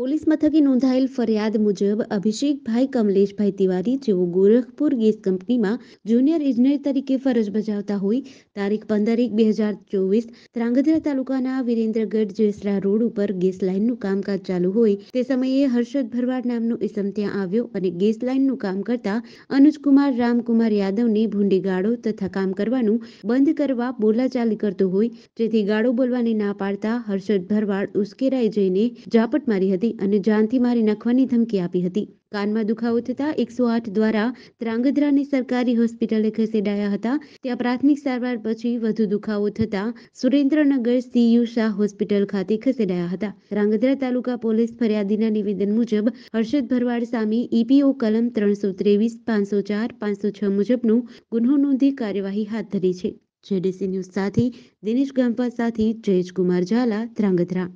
police મથકે નોંધાયેલ ફરિયાદ મુજબ અભિષેકભાઈ કમલેશભાઈ તિવારી જેઓ ગોરખપુર ગેસ કંપનીમાં જુનિયર ઇજનેર તરીકે ફરજ બજાવતા હોય તારીખ પંદર એક બે હજાર ચોવીસ ધ્રાંગધ્રા તાલુકાના વિરેન્દ્રગઢ જેસરા રોડ ઉપર ગેસ લાઇનનું કામકાજ ચાલુ હોય તે સમયે હર્ષદ ભરવાડ નામનો ઇસમ ત્યાં આવ્યો અને ગેસ લાઇનનું કામ કરતા અનુજકુમાર રામકુમાર યાદવને ભૂંડી ગાળો તથા કામ કરવાનું બંધ કરવા બોલાચાલી કરતો હોય જેથી ગાળો બોલવાની ના પાડતા હર્ષદ ભરવાડ ઉશ્કેરાઈ જઈને ઝાપટ મારી હતી હતી અને જાનથી મારી નાખવાની ધમકી આપી હતી કાનમાં દુખાવો થતાં એકસો આઠ દ્વારા ત્રાંગધ્રાની સરકારી હોસ્પિટલે ખસેડાયા હતા ત્યાં પ્રાથમિક સારવાર પછી વધુ દુખાવો થતાં સુરેન્દ્રનગર સીયુ શાહ હોસ્પિટલ ખાતે ખસેડાયા હતા ત્રાંગધ્રા તાલુકા પોલીસ ફરિયાદીના નિવેદન મુજબ હર્ષદ ભરવાડ સામે ઈપીઓ કલમ ત્રણસો ત્રેવીસ પાંચસો ચાર પાંચસો છ મુજબનો ગુન્હો નોંધી કાર્યવાહી હાથ ધરી છે જેડીસી ન્યૂઝ સાથે દિનેશ ગામપા સાથે જયેશ કુમાર ઝાલા ત્રાંગધ્રા